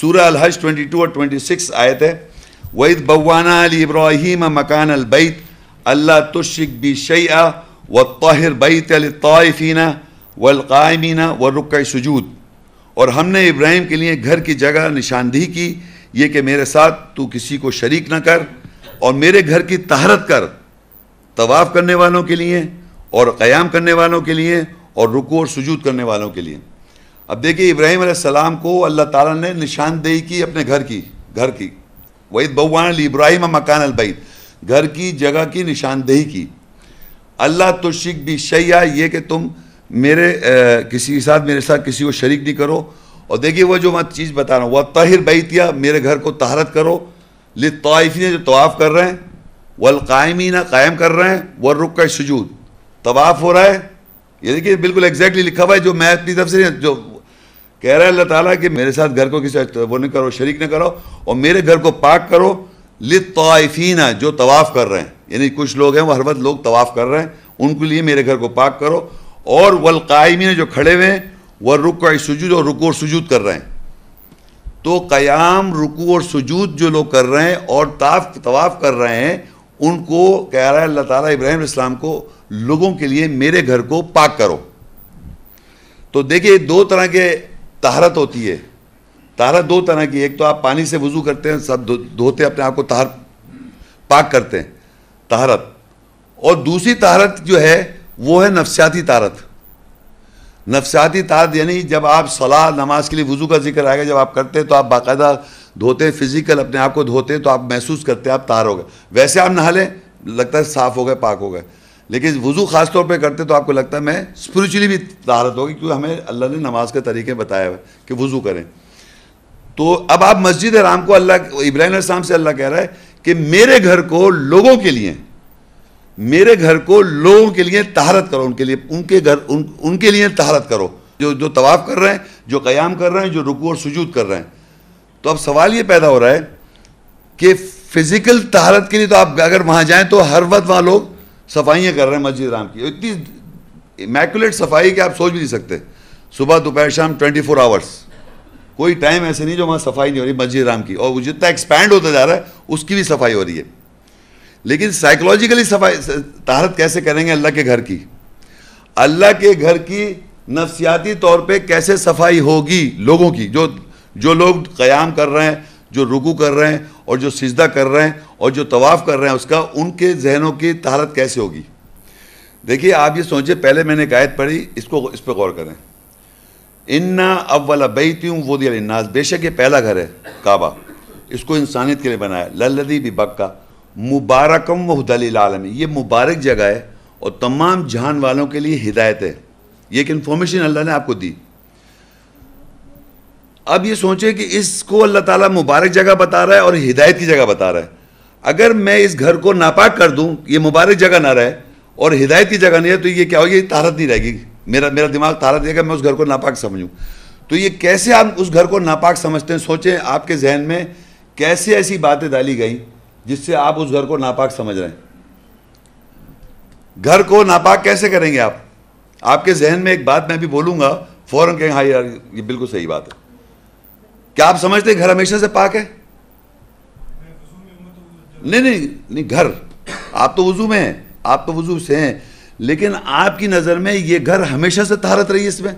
सूर्य अलहज 22 और 26 आयत है वहीद बवाना इब्राहिम मकान अलबैत अल्लाह तुशिक बी शैया व ताहिर बैत अल अलताफ़ीना वलकायमीना व रुक सजूद और हमने इब्राहिम के लिए घर की जगह निशानदेही की ये कि मेरे साथ तू किसी को शरीक न कर और मेरे घर की तहारत कर तवाफ़ करने वालों के लिए और क़याम करने वालों के लिए और रुको और सजूद करने वालों के लिए अब देखिए इब्राहिम सलाम को अल्लाह ताला ने निशानदेही की अपने घर की घर की वहीद बउवान इब्राहिम मकान अलबैद घर की जगह की निशानदेही की अल्लाह तो शिक भी शैया ये कि तुम मेरे ए, किसी के साथ मेरे साथ किसी को शरीक नहीं करो और देखिए वो जो मैं चीज़ बता रहा हूँ वह तहिर बैतिया मेरे घर को तहारत करो ले ने जो तोाफ़ कर रहे हैं ना कायम कर रहे हैं वह रुक का सजूद तवाफ़ हो रहा है ये देखिए बिल्कुल एग्जैक्टली लिखा हुआ है जो मैं अपनी तरफ से जो कह रहा है अल्लाह ताला कि मेरे साथ घर को किसी वो नहीं करो शरीक ना करो और मेरे घर को पाक करो लिताइफीना जो तवाफ़ कर रहे हैं यानी कुछ लोग हैं वो हर वक्त लोग तवाफ़ कर रहे हैं उनके लिए मेरे घर को पाक करो और वलकायमी जो खड़े हुए हैं वह रुक सजूद और रुकू और सजूद कर रहे हैं तो क़याम रुकू और सजूद जो लोग कर रहे हैं और ताफ तवाफ़ कर रहे हैं उनको कह रहा है अल्लाह ताला इब्राहिम इस्लाम को लोगों के लिए मेरे घर को पाक करो तो देखिए दो तरह के तहारत होती है तहारत दो तरह की एक तो आप पानी से वज़ू करते हैं सब धोते अपने आप को तहार पाक करते हैं तहारत और दूसरी तहारत जो है वो है नफसियाती तारत नफसियाती तारत यानी जब आप सलाह नमाज के लिए वज़ू का जिक्र आएगा जब आप करते हैं तो आप बाकायदा धोते हैं फिजिकल अपने आप को धोते हैं तो आप महसूस करते हैं आप तार हो गए वैसे आप नहा लें लगता है साफ़ हो गए पाक हो गए लेकिन वज़ू ख़ास तौर पे करते तो आपको लगता है मैं स्पिरिचुअली भी तहारत होगी क्योंकि हमें अल्लाह ने नमाज के तरीके बताया है कि वज़ू करें तो अब आप मस्जिद राम को अल्लाह इब्राहिम इस्लाम से अल्लाह कह रहा है कि मेरे घर को लोगों के लिए मेरे घर को लोगों के लिए तहारत करो उनके लिए उनके घर उन, उनके लिए तहारत करो जो जो तवाफ़ कर रहे हैं जो क़याम कर रहे हैं जो रुकू और सजूद कर रहे हैं तो अब सवाल ये पैदा हो रहा है कि फ़िज़िकल तहारत के लिए तो आप अगर वहाँ जाएँ तो हर वक्त वहाँ लोग सफाइयाँ कर रहे हैं मस्जिद राम की इतनी इमेकुलेट सफाई कि आप सोच भी नहीं सकते सुबह दोपहर शाम ट्वेंटी फोर आवर्स कोई टाइम ऐसे नहीं जो वहाँ सफाई नहीं हो रही मस्जिद राम की और जितना एक्सपैंड होता जा रहा है उसकी भी सफाई हो रही है लेकिन साइकोलॉजिकली सफाई तहारत कैसे करेंगे अल्लाह के घर की अल्लाह के घर की नफसियाती तौर पे कैसे सफाई होगी लोगों की जो जो लोग क़याम कर रहे हैं जो रुकू कर रहे हैं और जो सिजदा कर रहे हैं और जो तवाफ़ कर रहे हैं उसका उनके जहनों की तहारत कैसे होगी देखिए आप ये सोचिए पहले मैंने एक आयत पढ़ी इसको इस पर गौर करें इन्ना अव्वल बैती वो दिया इन्नास बेशक ये पहला घर है काबा इसको इंसानियत के लिए बनाया लल्लदी भी बक्का मुबारकम व आलमी ये मुबारक जगह है और तमाम जहान वालों के लिए हिदायत है ये एक इन्फॉर्मेशन अल्लाह ने आपको दी अब ये सोचें कि इसको अल्लाह ताला मुबारक जगह बता रहा है और हिदायत की जगह बता रहा है अगर मैं इस घर को नापाक कर दूं ये मुबारक जगह ना रहे और हिदायत की जगह नहीं है तो ये क्या होगी तारत नहीं रहेगी मेरा मेरा दिमाग तारत देगा मैं उस घर को नापाक समझूँ तो ये कैसे आप उस घर को नापाक समझते हैं सोचें आपके जहन में कैसे ऐसी बातें डाली गई जिससे आप उस घर को नापाक समझ रहे हैं घर को नापाक कैसे करेंगे आप आपके जहन में एक बात मैं भी बोलूंगा फ़ौरन कहेंगे हाँ यार ये बिल्कुल सही बात है क्या आप समझते घर हमेशा से पाक है नहीं नहीं नहीं घर आप तो वजू में हैं आप तो वजू से हैं लेकिन आपकी नज़र में ये घर हमेशा से तहारत रही इसमें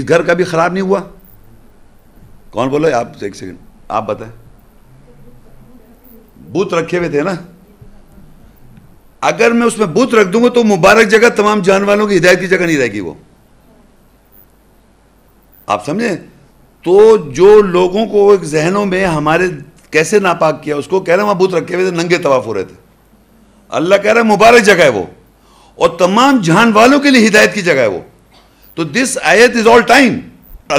इस घर कभी ख़राब नहीं हुआ कौन बोलो आप एक सेकंड आप बताएं बूत रखे हुए थे ना अगर मैं उसमें बूत रख दूंगा तो मुबारक जगह तमाम जानवालों की हिदायत की जगह नहीं रहेगी वो आप समझे तो जो लोगों को एक जहनों में हमारे कैसे नापाक किया उसको कह रहे हैं वहाँ रखे हुए थे नंगे तवाफ हो रहे थे अल्लाह कह रहा है मुबारक जगह है वो और तमाम जहान वालों के लिए हिदायत की जगह है वो तो दिस आयत इज ऑल टाइम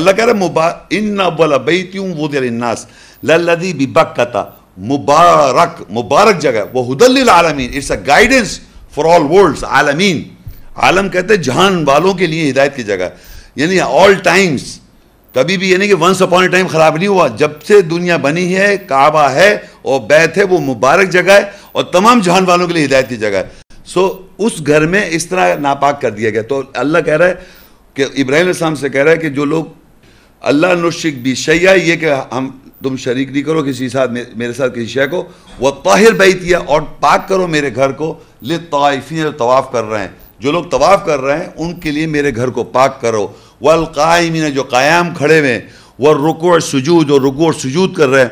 अल्लाह कह रहा है इन वाला बेतियों वो दिलनास मुबारक मुबारक जगह वो हुदल आलमीन it's a guidance for all world आलमीन आलम कहते हैं जहान वालों के लिए हिदायत की जगह यानी ऑल टाइम्स कभी भी ये नहीं कि वंस अपॉन ए टाइम ख़राब नहीं हुआ जब से दुनिया बनी है काबा है और बैत है वो मुबारक जगह है और तमाम जहान वालों के लिए हिदायत की जगह है सो उस घर में इस तरह नापाक कर दिया गया तो अल्लाह कह रहा है कि इब्राहिम इस्लाम से कह रहा है कि जो लोग अल्लाह नुशिक भी शैया ये कि हम तुम शरीक नहीं करो किसी साथ मेरे साथ किसी शय को वह ताहिर बैतिया और पाक करो मेरे घर को ले ताइफी तवाफ़ कर रहे हैं जो लोग तवाफ़ कर रहे हैं उनके लिए मेरे घर को पाक करो वलकायमीन जो कायम खड़े हुए वह रुको सजूद और रुको सजूद कर रहे हैं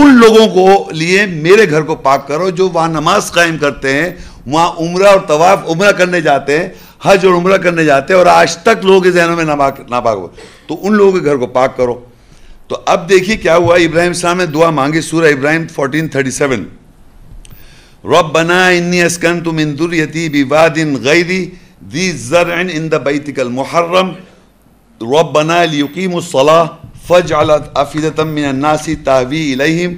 उन लोगों को लिए मेरे घर को पाक करो जो वहाँ नमाज कायम करते हैं वहाँ उम्र और तवाफ़ उम्र करने जाते हैं हज और उम्र करने जाते हैं और आज तक लोगों के जहनों में नापाक नापाक हो तो उन लोगों के घर को पाक करो तो अब देखिए क्या हुआ इब्राहिम इस्लाम ने दुआ मांगी सूर्य इब्राहिम फोर्टीन थर्टी सेवन रब बना इन्नी असकन तुम इंदुरती विवादिन गैरी दी जर इन द बैतिकल मुहर्रम रबना लियुकीमसला फ़ज अफ़ीदतमनासी तावी इलहम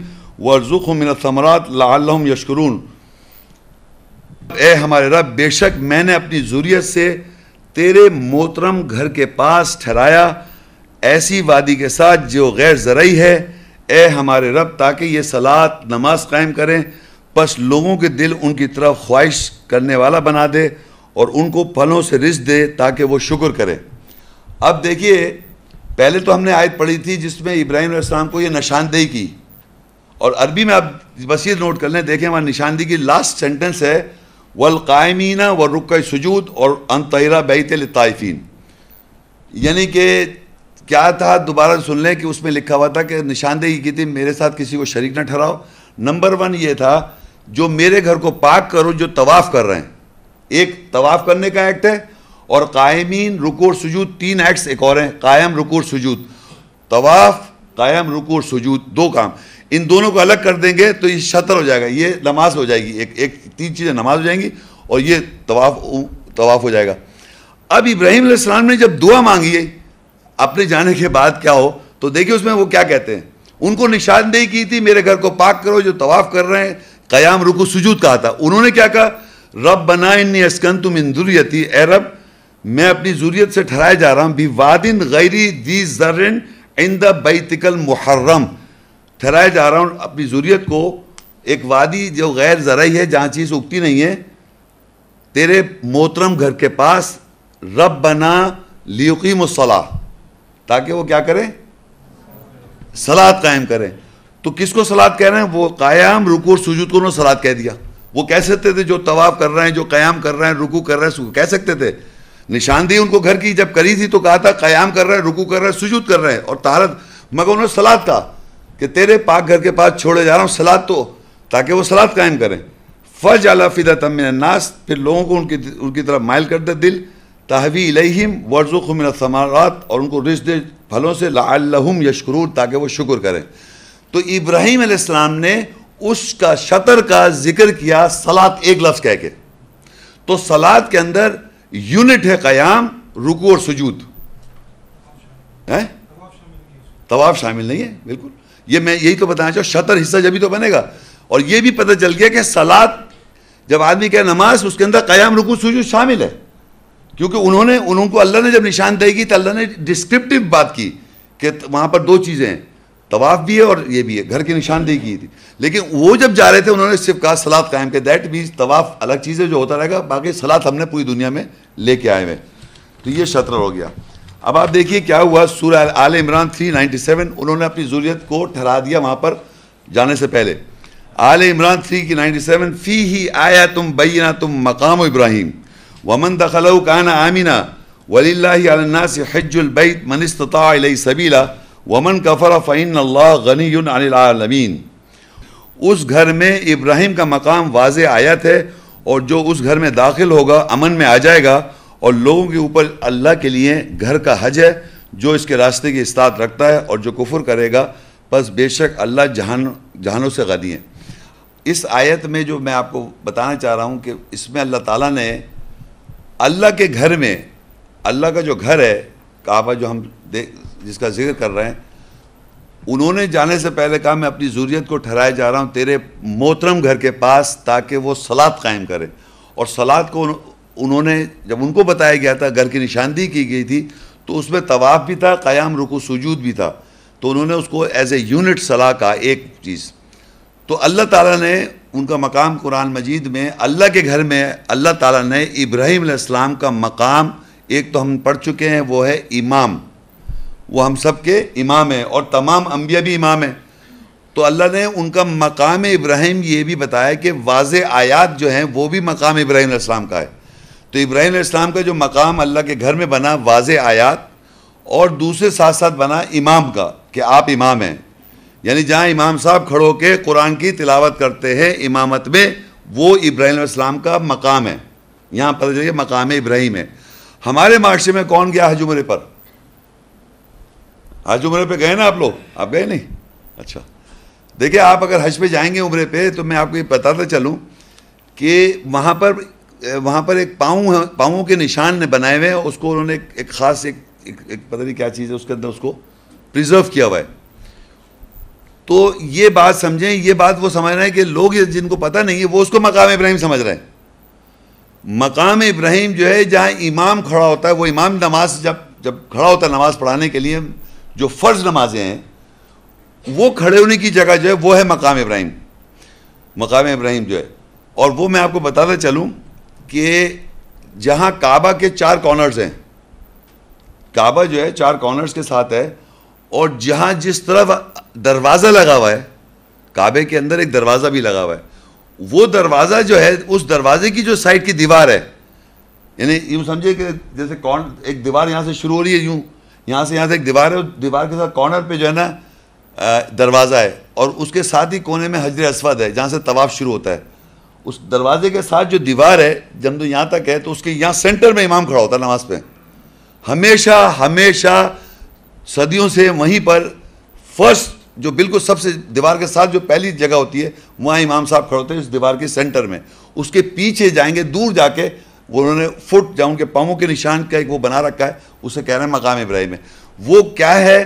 वर्जुक मिनतमरात लाम यशकरून ए हमारे रब बेशक मैंने अपनी ज़ुरियत से तेरे मोहतरम घर के पास ठहराया ऐसी वादी के साथ जो गैर ज़रूरी है ए हमारे रब ताकि ये सलात नमाज कायम करें बस लोगों के दिल उनकी तरफ ख्वाहिश करने वाला बना दे और उनको फलों से रिज दे ताकि वो शुक्र करें अब देखिए पहले तो हमने आयत पढ़ी थी जिसमें इब्राहिम इस्लाम को ये निशानदेही की और अरबी में आप बस ये नोट कर लें देखें वहाँ निशानदेही की लास्ट सेंटेंस है वल कायमीना व रुक सजूद और अनतरा बैत ताइफिन यानी कि क्या था दोबारा सुन लें कि उसमें लिखा हुआ था कि निशानदेही की थी मेरे साथ किसी को शरीक न ठहराओ नंबर वन ये था जो मेरे घर को पाक करो जो तवाफ़ कर रहे हैं एक तवाफ़ करने का एक्ट है और कायमीन रुकूर सजूद तीन एक्ट्स एक और हैं कायम रुकूर सजूद तवाफ़ कायम रुकूर सजूद दो काम इन दोनों को अलग कर देंगे तो ये शतर हो जाएगा ये नमाज हो जाएगी एक एक तीन चीज़ें नमाज हो जाएंगी और ये तवाफ तवाफ हो जाएगा अब इब्राहिम इब्राहिम ने जब दुआ मांगी है अपने जाने के बाद क्या हो तो देखिए उसमें वो क्या कहते हैं उनको निशानदेही की थी मेरे घर को पाक करो जो तवाफ़ कर रहे हैं कयाम रुकू सजूद कहा था उन्होंने क्या कहा रब बना इन अस्कन तुम इंदुरियती ए रब मैं अपनी जरूरीत से ठहराया जा रहा हूँ विवादिन गैरी दी जरिन इन द बैतिकल मुहर्रम ठहराया जा रहा हूँ अपनी जरूरीत को एक वादी जो गैर जरई है जहाँ चीज़ उगती नहीं है तेरे मोहतरम घर के पास रब बना लियुकी मुसला ताकि वो क्या करें सलाद कायम करें तो किसको सलाद कह रहे हैं वो कायम रुकू और सुजूद को उन्होंने सलाद कह दिया वो कह सकते थे जो तवाफ़ कर रहे हैं जो क़याम कर रहे हैं रुकू कर रहे हैं कह सकते थे निशानदेही उनको घर की जब करी थी तो कहा था कयाम कर रहे हैं रुकू कर रहे हैं सुजूद कर रहे हैं और तारत मगर उन्होंने सलाद कहा कि तेरे पाक घर के पास छोड़े जा रहा हूँ सलाद तो ताकि वो सलाद कायम करें फ़र्ज अलाफिदा तमिननास फिर लोगों को उनकी उनकी तरफ मायल कर दे दिल तहवी इलहिम वर्जुमिन समारात और उनको रिश दे फलों से लाहम यशकरूर ताकि वो शुक्र करें तो इब्राहिम आसमाम ने उसका शतर का जिक्र किया सलाद एक लफ्ज़ कह के तो सलाद के अंदर यूनिट है कयाम रुकू और सुजूद है तवाफ शामिल नहीं है बिल्कुल ये मैं यही तो बताना चाहूँ शतर हिस्सा जब भी तो बनेगा और ये भी पता चल गया कि सलाद जब आदमी कहे नमाज उसके अंदर कयाम रुकू सुजूद शामिल है क्योंकि उन्होंने उनको अल्लाह ने जब निशानदेही की तो अल्लाह ने डिस्क्रिप्टिव बात की कि वहाँ पर दो चीज़ें हैं तवाफ भी है और ये भी है घर की निशानदेही की थी लेकिन वो जब जा रहे थे उन्होंने सिर्फ कहा सलाद कायम के दैट मीन्स तवाफ अलग चीज़ है जो होता रहेगा बाकी सलाद हमने पूरी दुनिया में लेके आए हुए तो ये शत्र हो गया अब आप देखिए क्या हुआ सूर आल इमरान 397 उन्होंने अपनी जरूरियत को ठहरा दिया वहाँ पर जाने से पहले आल इमरान थ्री की 97 फ़ी ही आया तुम बैना तुम मकाम इब्राहिम वमन दखलऊ काना आमिना वली अलन्नास हजबैत मनस्तता सबीला वमन कफ़र फ़ैन अल्लाह गनी अनिलमीन उस घर में इब्राहिम का मकाम वाज आयत है और जो उस घर में दाखिल होगा अमन में आ जाएगा और लोगों के ऊपर अल्लाह के लिए घर का हज है जो इसके रास्ते की इस्ताद रखता है और जो कुफर करेगा बस बेशक अल्लाह जहान जहानों से गनी है इस आयत में जो मैं आपको बताना चाह रहा हूँ कि इसमें अल्लाह ताला ने अल्लाह के घर में अल्लाह का जो घर है काबा जो हम देख जिसका जिक्र कर रहे हैं उन्होंने जाने से पहले कहा मैं अपनी जरूरीत को ठहराए जा रहा हूँ तेरे मोहतरम घर के पास ताकि वो सलाद कायम करें और सलाद को उन्होंने जब उनको बताया गया था घर की निशानदी की गई थी तो उसमें तवाफ़ भी था क़याम रुको सजूद भी था तो उन्होंने उसको एज ए यूनिट सलाह कहा एक चीज़ तो अल्लाह ताला ने उनका मकाम कुरान मजीद में अल्लाह के घर में अल्लाह ताला ने इब्राहिम का मकाम एक तो हम पढ़ चुके हैं वो है इमाम वो हम सब के इमाम हैं और तमाम अम्बिया भी इमाम हैं तो अल्लाह ने उनका मकाम इब्राहिम ये भी बताया कि वाज आयात जो हैं वो भी मकाम इब्राहिम इस्लाम का है तो इब्राहिम इस्लाम का जो मकाम अल्लाह के घर में बना वाज आयात और दूसरे साथ साथ बना इमाम का कि आप इमाम हैं यानी जहाँ इमाम साहब खड़ो के कुरान की तिलावत करते हैं इमामत में वो इब्राहिम का मकाम है यहाँ पता चलिए मकाम इब्राहिम है हमारे माशरे में कौन गया हज उमरे पर हज उमरे पे गए ना आप लोग आप गए नहीं अच्छा देखिए आप अगर हज पे जाएंगे उमरे पे तो मैं आपको ये बताता चलूँ कि वहाँ पर वहाँ पर एक पाँव पाँवों के निशान ने बनाए हुए हैं उसको उन्होंने एक, एक ख़ास एक, एक, एक पता नहीं क्या चीज़ है उसके अंदर उसको प्रिजर्व किया हुआ है तो ये बात समझें ये बात वो समझ रहे हैं कि लोग जिनको पता नहीं है वो उसको मकाम इब्राहिम समझ रहे हैं मकाम इब्राहिम जो है जहाँ इमाम खड़ा होता है वो इमाम नमाज जब जब खड़ा होता है नमाज पढ़ाने के लिए जो फ़र्ज़ नमाजें हैं वो खड़े होने की जगह जो है वो है मकाम इब्राहिम मकाम इब्राहिम जो है और वो मैं आपको बताता चलूँ कि जहाँ काबा के चार कॉर्नर्स हैं काबा जो है चार कॉर्नर्स के साथ है और जहाँ जिस तरफ दरवाज़ा लगा हुआ है काबे के अंदर एक दरवाज़ा भी लगा हुआ है वो दरवाज़ा जो है उस दरवाजे की जो साइड की दीवार है यानी यूं समझिए कि जैसे कौन एक दीवार यहाँ से शुरू हो रही है यूं यहाँ से यहाँ से एक दीवार है दीवार के साथ कॉर्नर पे जो है ना दरवाज़ा है और उसके साथ ही कोने में हजर असवद है जहाँ से तवाफ शुरू होता है उस दरवाजे के साथ जो दीवार है जब तो यहाँ तक है तो उसके यहाँ सेंटर में इमाम खड़ा होता है नमाज पे हमेशा हमेशा सदियों से वहीं पर फर्स्ट जो बिल्कुल सबसे दीवार के साथ जो पहली जगह होती है वहाँ इमाम साहब खड़े होते हैं उस दीवार के सेंटर में उसके पीछे जाएंगे दूर जाके उन्होंने फुट जहाँ उनके पाँवों के निशान का एक वो बना रखा है उसे कह रहे हैं मकाम इब्राहिम है वो क्या है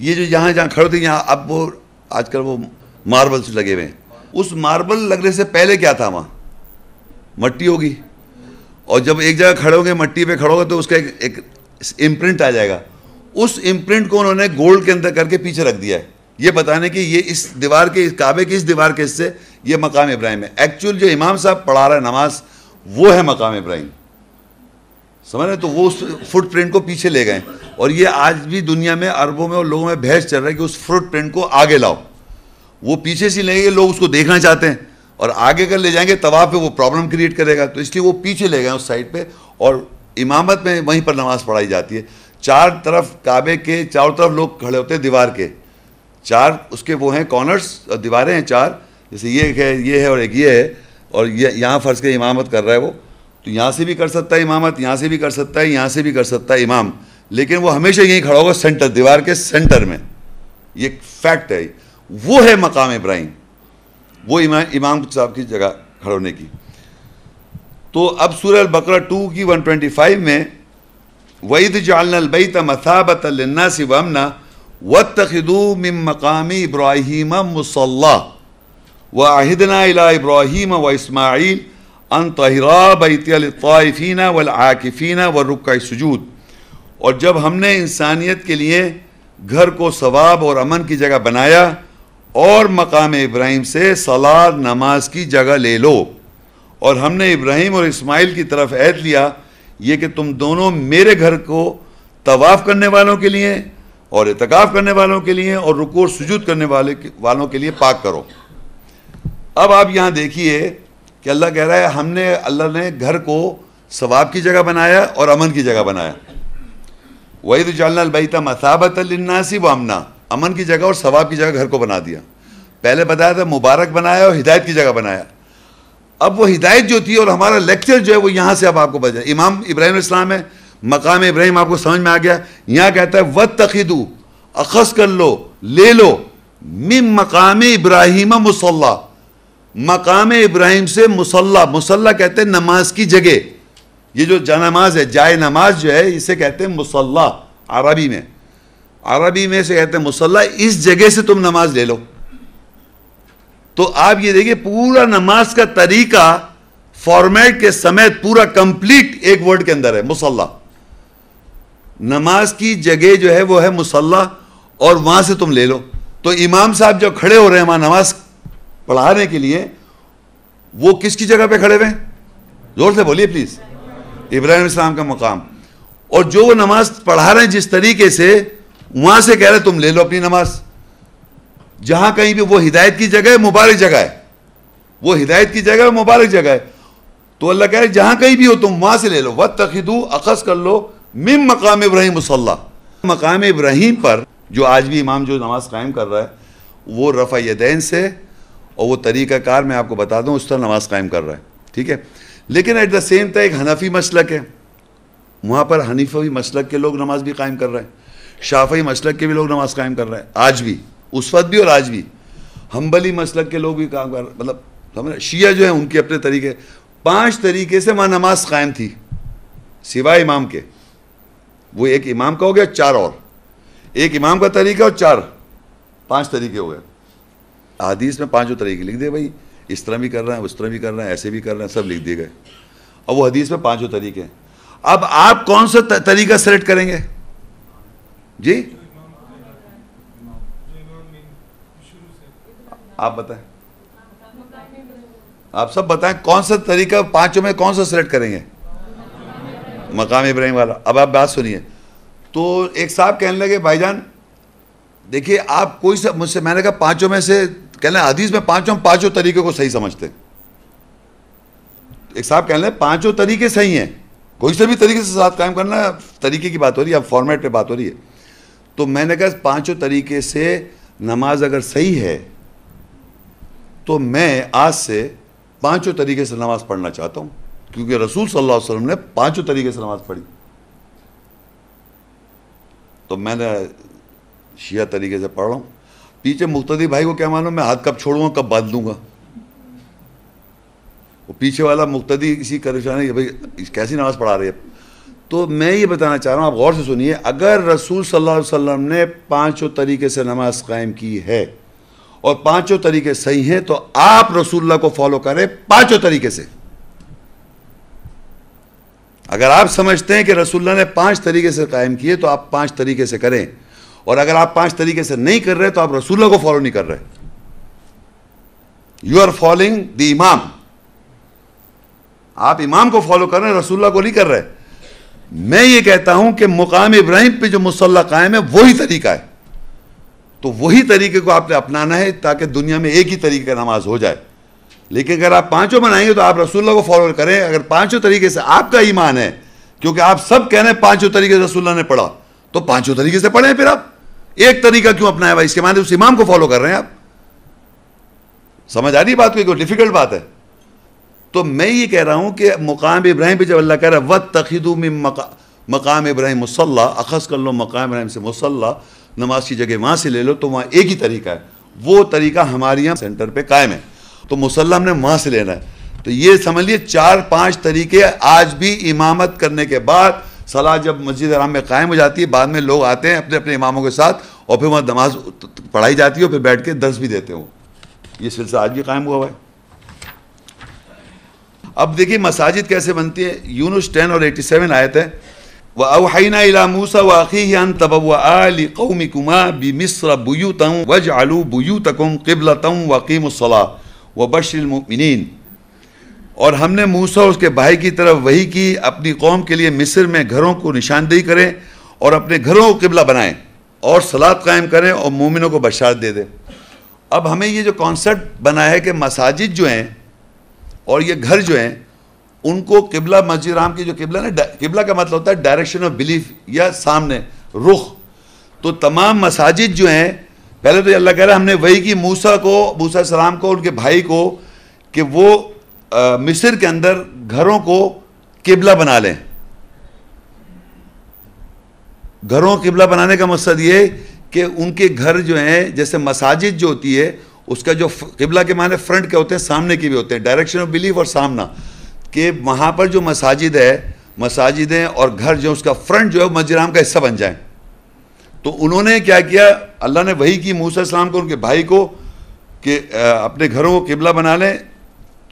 ये जो यहाँ जहाँ खड़े होते यहाँ अब वो आजकल वो मार्बल्स लगे हुए हैं उस मार्बल लगने से पहले क्या था वहाँ मट्टी होगी और जब एक जगह खड़े होंगे मट्टी पे खड़ोगे तो उसका एक इम्प्रिंट आ जाएगा उस इम्प्रिंट को उन्होंने गोल्ड के अंदर करके पीछे रख दिया है ये बताने की ये इस दीवार के काबे की इस दीवार के हिस्से ये मकाम इब्राहिम है एक्चुअल जो इमाम साहब पढ़ा रहा है नमाज वो है मकाम इब्राहिम समझ रहे तो वो उस फुटप्रिंट को पीछे ले गए और ये आज भी दुनिया में अरबों में और लोगों में बहस चल रहा है कि उस फुटप्रिंट को आगे लाओ वो पीछे से लेंगे लोग उसको देखना चाहते हैं और आगे कर ले जाएंगे तवा पे वो प्रॉब्लम क्रिएट करेगा तो इसलिए वो पीछे ले गए उस साइड पे और इमामत में वहीं पर नमाज़ पढ़ाई जाती है चार तरफ काबे के चारों तरफ लोग खड़े होते हैं दीवार के चार उसके वो हैं कॉर्नर्स दीवारें हैं चार जैसे ये है ये है और एक ये है और ये यहाँ फर्ज के इमामत कर रहा है वो तो यहाँ से भी कर सकता है इमामत यहाँ से भी कर सकता है यहाँ से भी कर सकता है इमाम लेकिन वो हमेशा यहीं खड़ा होगा सेंटर दीवार के सेंटर में ये फैक्ट है वो है मकाम इब्राहिम वो इमा, इमाम साहब की जगह खड़े होने की तो अब सूर बकरा टू की 125 में वैद जालनबैत मसाबत लन्ना सिवमना व तखदू मिम मकामी इब्राहिम मुसल्ला व अहिदना अला इब्राहिम व इसमाइल अन तहरा व वलाकिफ़ीन व रुक सजूद और जब हमने इंसानियत के लिए घर को सवाब और अमन की जगह बनाया और मकाम इब्राहिम से सलाद नमाज की जगह ले लो और हमने इब्राहिम और इस्माइल की तरफ ऐद लिया ये कि तुम दोनों मेरे घर को तवाफ़ करने वालों के लिए और इतकाफ करने वालों के लिए और रुको और सजूद करने वाले वालों के लिए पाक करो अब आप यहाँ देखिए कि अल्लाह कह रहा है हमने अल्लाह ने घर को सवाब की जगह बनाया और अमन की जगह बनाया वही तो जालनाबैता मसाबत नासी व अमना अमन की जगह और सवाब की जगह घर को बना दिया पहले बताया था मुबारक बनाया और हिदायत की जगह बनाया अब वो हिदायत जो थी और हमारा लेक्चर जो है वो यहाँ से अब आपको बजाए इमाम इब्राहिम इस्लाम है मकाम इब्राहिम आपको समझ में आ गया यहां कहता है वत तकीदू अखस कर लो ले लो मिम मकाम इब्राहिम मुसल्ला मकाम इब्राहिम से मुसल्ला मुसल्ला कहते हैं नमाज की जगह ये जो जानमाज है जाय नमाज जो है इसे कहते हैं मुसल्ला अरबी में अरबी में से कहते हैं मुसल्ला इस जगह से तुम नमाज ले लो तो आप ये देखिए पूरा नमाज का तरीका फॉर्मेट के समेत पूरा कंप्लीट एक वर्ड के अंदर है मुसल्ला नमाज की जगह जो है वो है मुसल्ला और वहाँ से तुम ले लो तो इमाम साहब जो खड़े हो रहे हैं वहाँ नमाज पढ़ाने के लिए वो किसकी जगह पे खड़े हुए जोर से बोलिए प्लीज़ इब्राहिम इस्लाम का मकाम और जो वो नमाज पढ़ा रहे हैं जिस तरीके से वहाँ से कह रहे तुम ले लो अपनी नमाज जहाँ कहीं भी वो हिदायत की जगह है मुबारक जगह है वो हिदायत की जगह है मुबारक जगह है तो अल्लाह कह रहे जहाँ कहीं भी हो तुम वहाँ से ले लो वक्त तखिदू अखस कर लो मिम मकाम इब्राहिम मुसल्ला मकाम इब्राहिम पर जो आज भी इमाम जो नमाज़ कायम कर रहा है वो रफ़ा यदैन से और वो तरीक़ाकार मैं आपको बता दूँ उस तरह नमाज़ कायम कर रहा है ठीक है लेकिन एट द सेम टाइम एक हनफी मसलक है वहाँ पर हनीफी मसलक के लोग नमाज भी कायम कर रहे हैं शाफी मसलक के भी लोग नमाज कायम कर रहे हैं आज भी उस वक्त भी और आज भी हम्बली मसलक के लोग भी काम कर मतलब समझ शिया जो है उनके अपने तरीके पांच तरीके से वहाँ नमाज कायम थी सिवाय इमाम के वो एक इमाम का हो गया चार और एक इमाम का तरीका और चार पांच तरीके हो गए हदीस में पांचों तरीके लिख दिए भाई इस तरह भी कर रहे हैं उस तरह भी कर रहे हैं ऐसे भी कर रहे हैं सब लिख दिए गए और वो हदीस में पांचों तरीके हैं अब आप कौन सा तरीका सेलेक्ट करेंगे जी आप बताएं आप सब बताएं कौन सा तरीका पांचों में कौन सा सेलेक्ट करेंगे मकाम इब्राहिम वाला अब आप बात सुनिए तो एक साहब कहने लगे भाईजान देखिए आप कोई सा मुझसे मैंने कहा पांचों में से कहना हदीस में पांचों पांचों तरीके को सही समझते एक साहब कहने लगे पांचों तरीके सही हैं कोई से भी तरीके से साथ कायम करना तरीके की बात हो रही है अब फॉर्मेट पे बात हो रही है तो मैंने कहा पांचों तरीके से नमाज अगर सही है तो मैं आज से पांचों तरीके से नमाज पढ़ना चाहता हूँ क्योंकि रसूल सल्लल्लाहु अलैहि वसल्लम ने पांचों तरीके से नमाज पढ़ी तो मैंने शिया तरीके से पढ़ रहा हूँ पीछे मुख्तदी भाई को क्या मालूम मैं हाथ कब छोड़ूंगा कब बांध दूंगा वो पीछे वाला मुख्तदी इसी परेशानी भाई कैसी नमाज पढ़ा रही है तो मैं ये बताना चाह रहा हूँ आप गौर से सुनिए अगर रसूल सल्लल्लाहु अलैहि वसल्लम ने पांचों तरीके से नमाज कायम की है और पांचों तरीके सही हैं तो आप रसूल्ला को फॉलो करें पांचों तरीके से अगर आप समझते हैं कि रसुल्ला ने पांच तरीके से कायम किए तो आप पांच तरीके से करें और अगर आप पांच तरीके से नहीं कर रहे तो आप रसुल्ला को फॉलो नहीं कर रहे यू आर फॉलोइंग द इमाम आप इमाम को फॉलो कर रहे हैं रसुल्ला को नहीं कर रहे मैं ये कहता हूं कि मुकाम इब्राहिम पे जो मुसल्ला कायम है वही तरीका है तो वही तरीके को आपने अपनाना है ताकि दुनिया में एक ही तरीके का नमाज हो जाए लेकिन अगर आप पांचों बनाएंगे तो आप रसुल्ला को फॉलो करें अगर पांचों तरीके से आपका ईमान है क्योंकि आप सब कह रहे हैं पांचों तरीके से रसुल्ला ने पढ़ा तो पांचों तरीके से पढ़े फिर आप एक तरीका क्यों अपनाया भाई इसके माने उस इमाम को फॉलो कर रहे हैं आप समझ आ रही बात कोई डिफिकल्ट बात है तो मैं ये कह रहा हूं कि मुकाम इब्राहिम पे जब अल्लाह कह रहा है वत तखिदू में मकाम इब्राहिम मुसल्ला अखस कर लो मकाम इब्राहिम से मुसल्ला नमाज की जगह वहां से ले लो तो वहां एक ही तरीका है वो तरीका हमारे यहाँ सेंटर पर कायम है तो मुसल्ला हमने वहाँ से लेना है तो ये समझ लिए चार पांच तरीके आज भी इमामत करने के बाद सलाह जब मस्जिद आराम में कायम हो जाती है बाद में लोग आते हैं अपने अपने इमामों के साथ और फिर वहाँ नमाज पढ़ाई जाती है और फिर बैठ के दर्ज भी देते हो ये सिलसिला आज भी कायम हुआ है अब देखिए मसाजिद कैसे बनती है यूनुस टेन और एटी सेवन आए थे व वाक़ी कौमी कुमा बी मिस्र बुयू वज आलू बुयू तकुम किबला तम वकीम व बशरमिन और हमने मूसा उसके भाई की तरफ वही की अपनी कौम के लिए मिस्र में घरों को निशानदेही करें और अपने घरों को किबला बनाएं और सलाद कायम करें और मोमिनों को बशात दे दें अब हमें ये जो कॉन्सेप्ट बना है कि मसाजिद जो हैं और ये घर जो हैं उनको किबला मस्जिद राम की जो किबला ना किबला का मतलब होता है डायरेक्शन ऑफ बिलीफ या सामने रुख तो तमाम मसाजिद जो हैं पहले तो अल्लाह कह रहा हमने वही की मूसा को मूसा सलाम को उनके भाई को कि वो आ, मिस्र के अंदर घरों को किबला बना लें घरों किबला बनाने का मकसद ये कि उनके घर जो हैं जैसे मसाजिद जो होती है उसका जो किबला के माने फ्रंट के होते हैं सामने के भी होते हैं डायरेक्शन ऑफ बिलीफ और सामना कि वहाँ पर जो मसाजिद है मसाजिदें और घर जो उसका फ्रंट जो है मजराम का हिस्सा बन जाए तो उन्होंने क्या किया अल्लाह ने वही की मूसा इस्लाम को उनके भाई को कि अपने घरों को किबला बना लें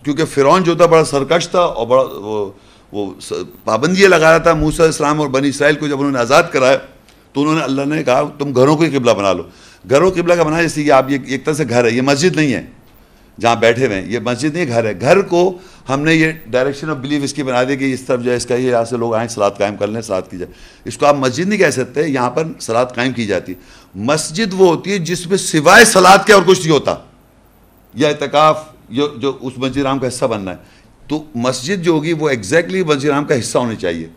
क्योंकि फ़िरौन जो था बड़ा सरकश था और बड़ा वो वो पाबंदियाँ लगा रहा था मूसा इस्लाम और बनी इसराइल को जब उन्होंने आज़ाद कराया तो उन्होंने अल्लाह ने कहा तुम घरों को ही किबला बना लो घरों किबला का बनाया जैसे कि आप ये एक तरह से घर है ये मस्जिद नहीं है जहाँ बैठे हुए हैं ये मस्जिद नहीं घर है घर को हमने ये डायरेक्शन ऑफ बिलीव इसकी बना दी कि इस तरफ जो है इसका ये यहाँ से लोग आए सलाद कायम कर लें सलाद की जाए इसको आप मस्जिद नहीं कह सकते यहाँ पर सलाद कायम की जाती मस्जिद वो होती है जिसमें सिवाय सलाद के और कुछ नहीं होता या अहतकाफ़ जो जो उस मस्जिद राम का हिस्सा बनना है तो मस्जिद जो होगी वो एग्जैक्टली मस्जिद राम का हिस्सा होनी चाहिए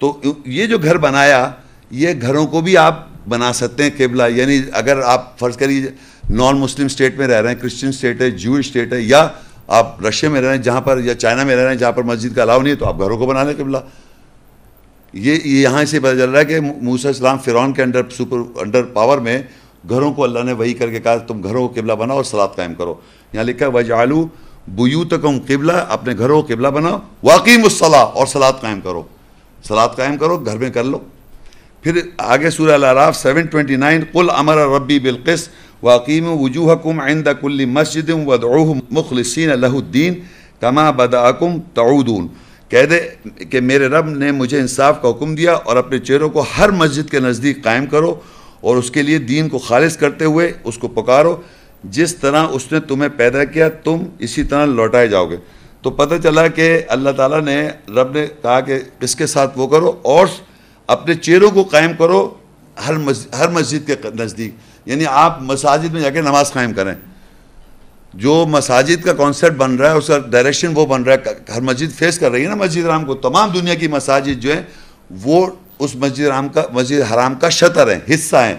तो ये जो घर बनाया ये घरों को भी आप बना सकते हैं किबला यानी अगर आप फ़र्ज़ करिए नॉन मुस्लिम स्टेट में रह रहे हैं क्रिश्चियन स्टेट है जू स्टेट है या आप रशिया में रह रहे हैं जहाँ पर या चाइना में रह रहे हैं जहाँ पर मस्जिद का अलाव नहीं है तो आप घरों को बना लें किबला ये यहाँ से पता चल रहा है कि मूसा इस्लाम फ़िरौन के अंडर सुपर अंडर पावर में घरों को अल्लाह ने वही करके कहा तुम घरों को किबला बनाओ और सलाद कायम करो यहाँ लिखा वजालू बुयू तक किबला अपने घरों को किबला बनाओ वाकई मुसला और सलाद कायम करो सलाद कायम करो घर में कर लो फिर आगे सूर्य अलाराफ सेवन ट्वेंटी नाइन कुल अमर रबी बिलकिस वाकीम वजूहकुम आइंद मस्जिद वदूह मुखलसिन लहुद्दीन बद अकुम तऊदून कह दे कि मेरे रब ने मुझे इंसाफ का हुक्म दिया और अपने चेहरों को हर मस्जिद के नज़दीक कायम करो और उसके लिए दीन को खालिज करते हुए उसको पुकारो जिस तरह उसने तुम्हें पैदा किया तुम इसी तरह लौटाए जाओगे तो पता चला कि अल्लाह ताला ने रब ने कहा कि किसके साथ वो करो और अपने चेहरों को कायम करो हर मस्जिद हर मस्जिद के नज़दीक यानी आप मसाजिद में जाकर नमाज कायम करें जो मसाजिद का कॉन्सेप्ट बन रहा है उसका डायरेक्शन वो बन रहा है हर मस्जिद फेस कर रही है ना मस्जिद राम को तमाम दुनिया की मसाजिद जो है वो उस मस्जिद राम का मस्जिद हराम का शतर है हिस्सा है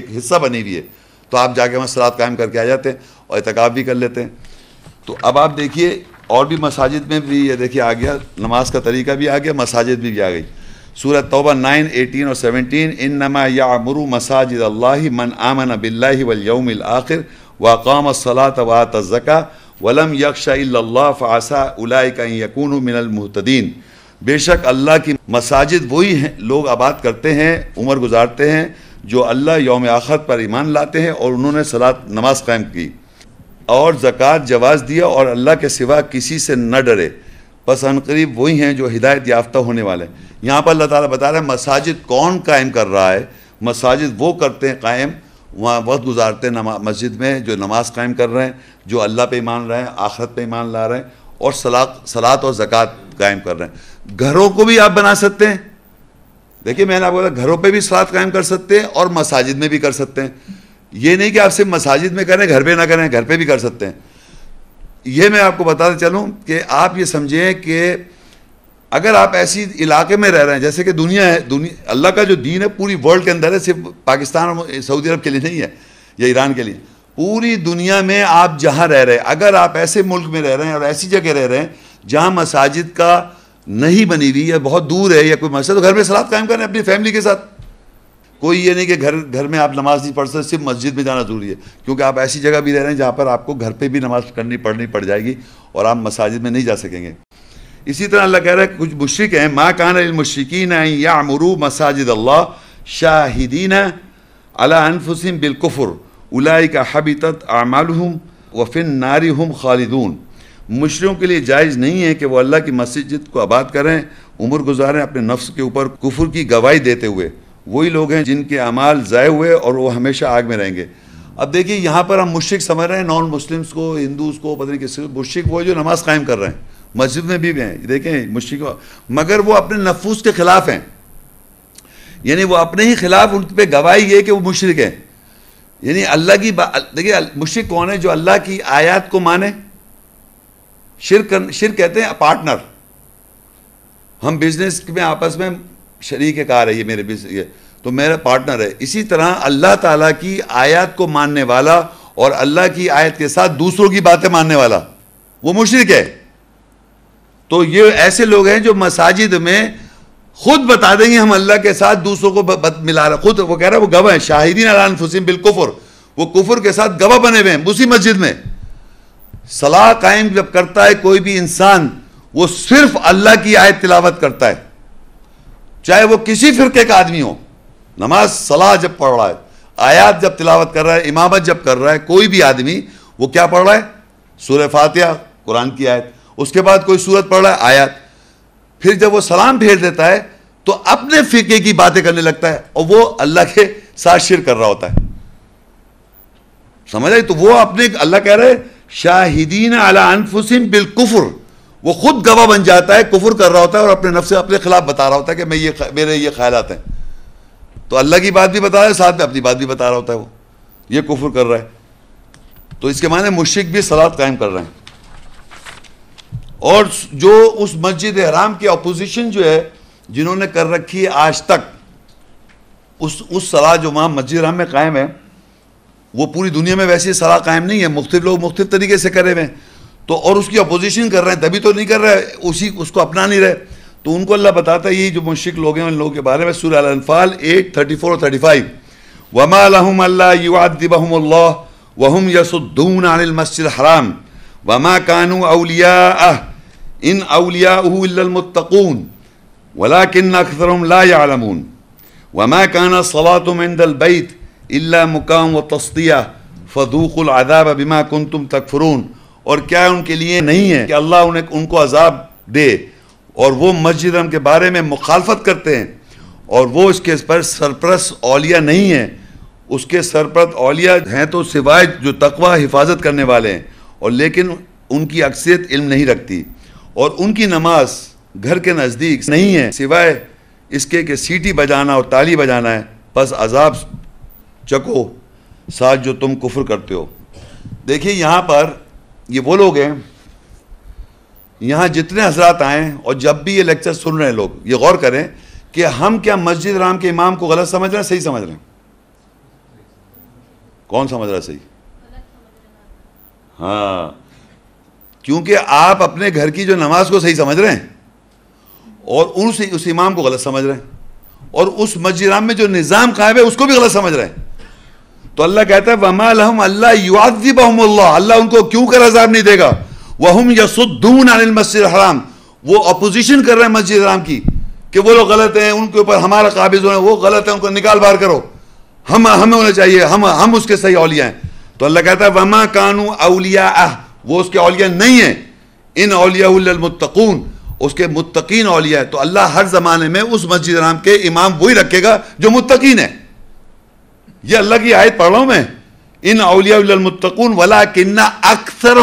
एक हिस्सा बनी हुई है तो आप जाके वहाँ सलाद कायम करके आ जाते हैं और एहतकाब भी कर लेते हैं तो अब आप देखिए और भी मसाजिद में भी ये देखिए आ गया नमाज का तरीका भी आ गया मसाजिद भी, भी आ गई सूरत तोबा नाइन एटीन और सेवनटीन इन नमा यामरु मसाजिद अल्लाह मन आमन बिल्ला यौम आखिर वाकाम सलात वात तज़का वलम यकशा फ़ासा उलाई का यकून मिनलमतदीन बेशक अल्लाह की मसाजिद वही हैं लोग आबाद करते हैं उम्र गुजारते हैं जो अल्लाह योम आखत पर ईमान लाते हैं और उन्होंने सलात नमाज कायम की और ज़क़़त जवाज़ दिया और अल्लाह के सिवा किसी से न डरे बस करीब वही हैं जो हिदायत याफ्ता होने वाले हैं यहाँ पर अल्लाह ताला बता रहे हैं मसाजिद कौन कायम कर रहा है मसाजिद वो करते हैं कायम वहाँ वक्त गुजारते हैं नमा मस्जिद में जो नमाज़ कायम कर रहे हैं जो अल्लाह पे ईमान रहे हैं आखरत पे ईमान ला रहे हैं और सलात सलात और ज़क़़त कायम कर रहे हैं घरों को भी आप बना सकते हैं देखिए मैंने आपको बोला घरों पे भी सलात कायम कर सकते हैं और मसाजिद में भी कर सकते हैं ये नहीं कि आप सिर्फ मसाजिद में करें घर पे ना करें घर पे भी कर सकते हैं ये मैं आपको बताते चलूँ कि आप ये समझें कि अगर आप ऐसी इलाके में रह रहे हैं जैसे कि दुनिया है दुनिया अल्लाह का जो दीन है पूरी वर्ल्ड के अंदर है सिर्फ पाकिस्तान और सऊदी अरब के लिए नहीं है या ईरान के लिए पूरी दुनिया में आप जहाँ रह रहे हैं अगर आप ऐसे मुल्क में रह रहे हैं और ऐसी जगह रह रहे हैं जहाँ मसाजिद का नहीं बनी हुई या बहुत दूर है या कोई मस्जिद तो घर में सलाद कायम करें अपनी फैमिली के साथ कोई ये नहीं कि घर घर में आप नमाज़ नहीं पढ़ सकते सिर्फ मस्जिद में जाना ज़रूरी है क्योंकि आप ऐसी जगह भी रह रहे हैं जहाँ पर आपको घर पे भी नमाज़ करनी पढ़नी पड़ जाएगी और आप मसाजिद में नहीं जा सकेंगे इसी तरह अल्लाह कह रहा है कुछ मुशरक हैं माँ कान मुशरकिन या मरू मसाजिद अल्लाह शाहिदीन अलाफसिन बिलकुफ़ुर उलाई का हबीत आमालहम वफिन नारी हम खालिदून मुशरों के लिए जायज़ नहीं है कि वह अल्लाह की मस्जिद को आबाद करें उम्र गुजारें अपने नफ्स के ऊपर कुफुर की गवाही देते हुए वही लोग हैं जिनके अमाल ज़ाय हुए और वो हमेशा आग में रहेंगे अब देखिए यहाँ पर हम मुश्रक समझ रहे हैं नॉन मुस्लिम्स को हिंदूज को पता नहीं किसी मुश्रक वो जो नमाज कायम कर रहे हैं मस्जिद में भी हैं देखें मुश्रक मगर वो अपने नफूस के ख़िलाफ़ हैं यानी वो अपने ही खिलाफ उन पर गवाही है कि वो मुशरक हैं यानी अल्लाह की देखिए मुशरक कौन है जो अल्लाह की आयात को माने शिर कर, शिर कहते हैं पार्टनर हम बिजनेस में आपस में शरीक कार है ये मेरे ये तो मेरा पार्टनर है इसी तरह अल्लाह ताला की आयत को मानने वाला और अल्लाह की आयत के साथ दूसरों की बातें मानने वाला वो मुशरक है तो ये ऐसे लोग हैं जो मसाजिद में खुद बता देंगे हम अल्लाह के साथ दूसरों को बत मिला रहा खुद वो कह रहा है वो गवाह है शाहिदीन अलान फुसिम बिल कुफर वो कुफर के साथ गवाह बने हुए हैं उसी मस्जिद में सलाह कायम जब करता है कोई भी इंसान वो सिर्फ अल्लाह की आयत तिलावत करता है चाहे वो किसी फिरके का आदमी हो नमाज सलाह जब पढ़ रहा है आयात जब तिलावत कर रहा है इमामत जब कर रहा है कोई भी आदमी वो क्या पढ़ रहा है सूर्य फातिया कुरान की आयत उसके बाद कोई सूरत पढ़ रहा है आयत फिर जब वो सलाम फेर देता है तो अपने फिके की बातें करने लगता है और वो अल्लाह के साथ शिर कर रहा होता है समझ आई तो वो अपने अल्लाह कह रहे शाहिदीन अला अनफुसिन बिल वो खुद गवाह बन जाता है कुफर कर रहा होता है और अपने नफ्स अपने खिलाफ बता रहा होता है कि मैं ये मेरे ये ख्याल हैं तो अल्लाह की बात भी बता रहा है साथ में अपनी बात भी बता रहा होता है वो ये कुफर कर रहा है तो इसके माने मुशिक भी सलाद कायम कर रहे हैं और जो उस मस्जिद हराम की अपोजिशन जो है जिन्होंने कर रखी है आज तक उस उस सलाह जो वहाँ मस्जिद हराम में कायम है वो पूरी दुनिया में वैसी सलाह कायम नहीं है मुख्तु लोग मुख्तु तरीके से करे हुए हैं तो और उसकी अपोजिशन कर रहे हैं तभी तो नहीं कर रहे उसी उसको अपना नहीं रहे तो उनको अल्लाह बताता है ये जो मुश्किल लोग हैं उन लोगों के बारे में सूर्य अनफाल eight thirty four thirty five वमा लहम वहम यसुद्दून अनिल मस्जिद हराम वमा कानू अलिया इन वला वमा काना मुकाम व तस्तिया बिमा तुम तकफरून और क्या उनके लिए नहीं है कि अल्लाह उन्हें उनको अजाब दे और वो मस्जिद के बारे में मुखालफत करते हैं और वो इसके पर सरप्रस ओलिया नहीं है उसके सरप्रत ओलिया हैं तो सिवाय जो तकवा हिफाजत करने वाले हैं और लेकिन उनकी अक्सरियत इल्म नहीं रखती और उनकी नमाज घर के नज़दीक नहीं है सिवाय इसके कि सीटी बजाना और ताली बजाना है बस अजाब चको साथ जो तुम कुफर करते हो देखिए यहाँ पर ये वो लोग हैं यहाँ जितने हजरात आए और जब भी ये लेक्चर सुन रहे हैं लोग ये गौर करें कि हम क्या मस्जिद राम के इमाम को गलत समझ रहे हैं सही समझ रहे हैं कौन समझ रहा है सही हाँ क्योंकि आप अपने घर की जो नमाज को सही समझ रहे हैं और उस उस इमाम को गलत समझ रहे हैं और उस मस्जिद राम में जो निज़ाम कायम है उसको भी गलत समझ रहे हैं तो अल्लाह कहता है वमा लहम अल्लाह युआब अल्लाह उनको क्यों कर अजाब नहीं देगा वहम यसुद्दून अनिल मस्जिद हराम वो अपोजिशन कर रहे हैं मस्जिद हराम की कि वो लोग गलत हैं उनके ऊपर हमारा काबिज होना वो गलत है उनको निकाल बाहर करो हम हमें होना चाहिए हम हम उसके सही अलिया हैं तो अल्लाह कहता है वमा कानू अलिया आह वो उसके अलिया नहीं है इन अलियामतकून उसके मुतकीन अलिया है तो अल्लाह हर ज़माने में उस मस्जिद हराम के इमाम वही रखेगा जो मुतकीन है ये अल्लाह की आयत पढ़ रहा हूं मैं इन अलियातकून वला किन्ना अक्सर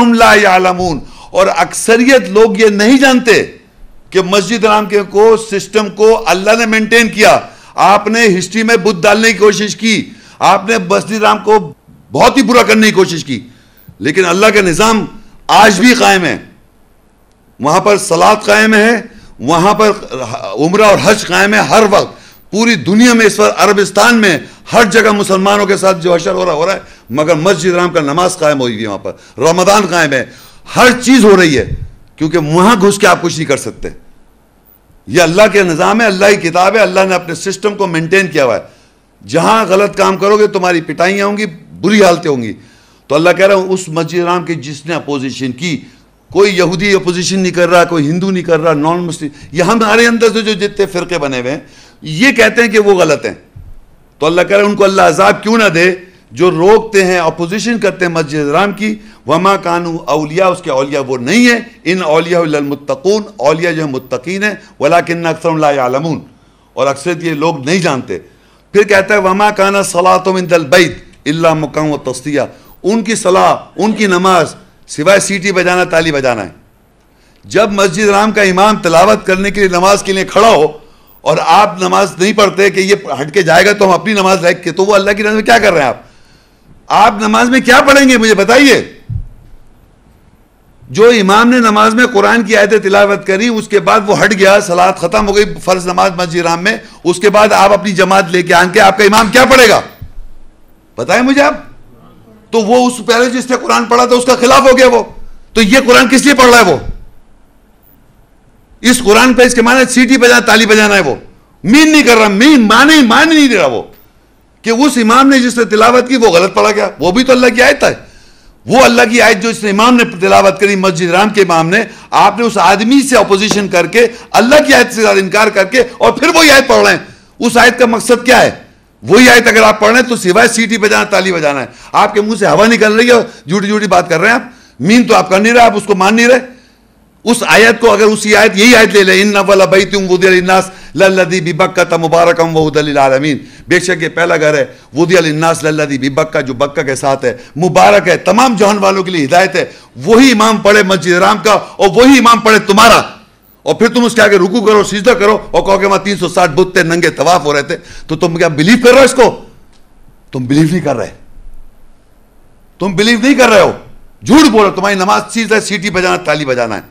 आलमून और अक्सरियत लोग ये नहीं जानते कि मस्जिद राम के को सिस्टम को अल्लाह ने मेंटेन किया आपने हिस्ट्री में बुद्ध डालने की कोशिश की आपने मस्जिद राम को बहुत ही बुरा करने की कोशिश की लेकिन अल्लाह का निज़ाम आज भी कायम है वहां पर सलाद कायम है वहां पर उम्र और हज कायम है हर वक्त पूरी दुनिया में इस बार अरबिस्तान में हर जगह मुसलमानों के साथ जो अशर हो रहा हो रहा है मगर मस्जिद राम का नमाज कायम हुई है पर रमदान कायम है हर चीज़ हो रही है क्योंकि वहां घुस के आप कुछ नहीं कर सकते ये अल्लाह के निज़ाम है अल्लाह की किताब है अल्लाह ने अपने सिस्टम को मेनटेन किया हुआ है जहां गलत काम करोगे तुम्हारी पिटाइयां होंगी बुरी हालतें होंगी तो अल्लाह कह रहा हूं उस मस्जिद राम की जिसने अपोजिशन की कोई यहूदी अपोजिशन नहीं कर रहा कोई हिंदू नहीं कर रहा नॉन मुस्लिम ये हमारे अंदर से जो जितने फ़िरके बने हुए हैं ये कहते हैं कि वो गलत हैं तो अल्लाह कह रहे उनको अल्लाह अजाब क्यों ना दे जो रोकते हैं अपोजिशन करते हैं मस्जिद राम की वमा कानू अलिया उसके अलिया वो नहीं है इन अलियामुतकून अलिया जो है मुतकीन है वला किन्न अक्सर आलमून और अक्सर ये लोग नहीं जानते फिर कहते हैं वमा काना तो मिन दलबैत अल्ला मकाम व तस्तिया उनकी सलाह उनकी नमाज सिवाय सीटी बजाना ताली बजाना है जब मस्जिद राम का इमाम तलावत करने के लिए नमाज के लिए खड़ा हो और आप नमाज नहीं पढ़ते कि ये हटके जाएगा तो हम अपनी नमाज रख के तो वो अल्लाह की नजर में क्या कर रहे हैं आप आप नमाज में क्या पढ़ेंगे मुझे बताइए जो इमाम ने नमाज में कुरान की आयत तिलावत करी उसके बाद वो हट गया सलाद खत्म हो गई फर्ज नमाज मस्जिद राम में उसके बाद आप अपनी जमात लेके आके आपका इमाम क्या पढ़ेगा बताए मुझे आप तो वो उस पहले जिसने कुरान पढ़ा था उसका खिलाफ हो गया वो तो ये कुरान किस लिए पढ़ रहा है वो इस कुरान पे इसके माने सीटी बजा ताली बजाना है वो मीन नहीं कर रहा मीन माने मान नहीं दे रहा वो कि उस इमाम ने जिसने तिलावत की वो गलत पढ़ा गया वो भी तो अल्लाह की आयत है वो अल्लाह की आयत जो इसने इमाम ने तिलावत करी मस्जिद राम के इमाम ने आपने उस आदमी से अपोजिशन करके अल्लाह की आयत से इनकार करके और फिर वही आयत पढ़ रहे हैं उस आयत का मकसद क्या है वही आयत अगर आप पढ़ रहे हैं तो सिवाय सीटी बजाना ताली बजाना है आपके मुंह से हवा निकल रही है झूठी झूठी बात कर रहे हैं आप मीन तो आप कर नहीं रहे आप उसको मान नहीं रहे उस आयत को अगर उसी आयत यही आयत ले लें इन वला तुम वुदीनास लल्लदी बिबक का मुबारक हम बेशक ये पहला घर है वुदीनास लल्लदी बिबक का जो बक्का के साथ है मुबारक है तमाम जहान वालों के लिए हिदायत है वही इमाम पढ़े मस्जिद राम का और वही इमाम पढ़े तुम्हारा और फिर तुम उसके आगे रुकू करो सीधा करो और कहो कि वहां तीन सौ साठ बुद्ध थे नंगे तवाफ हो रहे थे तो तुम क्या बिलीव कर रहे हो इसको तुम बिलीव नहीं कर रहे तुम बिलीव नहीं कर रहे हो झूठ बोलो तुम्हारी नमाज सीधा सीटी बजाना ताली बजाना है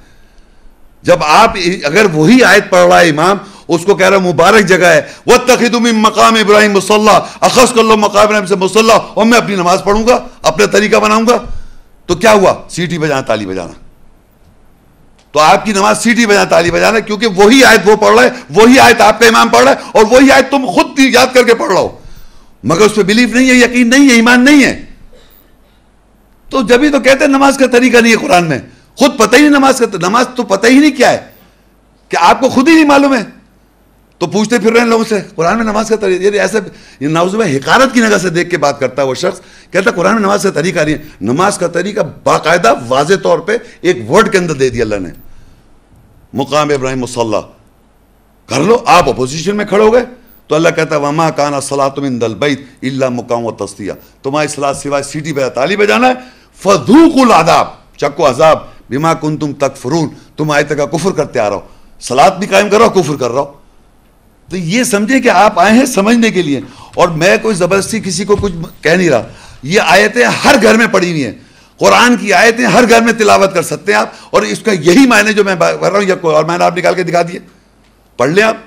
जब आप अगर वही आयत पढ़ रहा है इमाम उसको कह रहा है मुबारक जगह है वह तखिदुम मकाम इब्राहिम मुसल्ला अखस कर लो मकाम इब्राहिम से मुसल्ला और मैं अपनी नमाज पढ़ूंगा अपना तरीका बनाऊंगा तो क्या हुआ सीटी बजाना ताली बजाना तो आपकी नमाज सीटी बजाना ताली बजाना क्योंकि वही आयत वो पढ़ रहा है वही आयत आपका इमाम पढ़ रहा है और वही आयत तुम खुद याद करके पढ़ रहा हो मगर उस पर बिलीफ नहीं है यकीन नहीं है ईमान नहीं है तो जब ही तो कहते हैं नमाज का तरीका नहीं है कुरान में खुद पता ही नहीं नमाज का नमाज तो पता ही नहीं क्या है कि आपको खुद ही नहीं मालूम है तो पूछते फिर रहे हैं लोगों से कुरान में नमाज का तरीका ये ऐसे नाउज में हकारत की नज़र से देख के बात करता है वो शख्स कहता कुरान में नमाज का तरीका नहीं है नमाज का तरीका बाकायदा वाज तौर पर एक वर्ड के अंदर दे दिया अल्लाह ने मुकाम इब्राहिम मुसल्ला कर लो आप अपोजिशन में खड़े हो गए तो अल्लाह कहता है वमा काना सलातमिन दलबैत इल्ला मुकाम व तस्तिया तुम्हारी सलाह सिवाय सीटी ताली बजाना है फजूकुल आदाब चक्को अजाब बीमा कुन तुम तक फरून तुम आए तक कुफर करते आ रहा हो सलाद भी कायम कर रहा हो कुफर कर रहा हो तो ये समझे कि आप आए हैं समझने के लिए और मैं कोई ज़बरदस्ती किसी को कुछ कह नहीं रहा ये आयतें हर घर में पड़ी हुई हैं कुरान की आयतें हर घर में तिलावत कर सकते हैं आप और इसका यही मायने जो मैं भर रहा हूँ या और मैंने आप निकाल के दिखा दिए पढ़ लें आप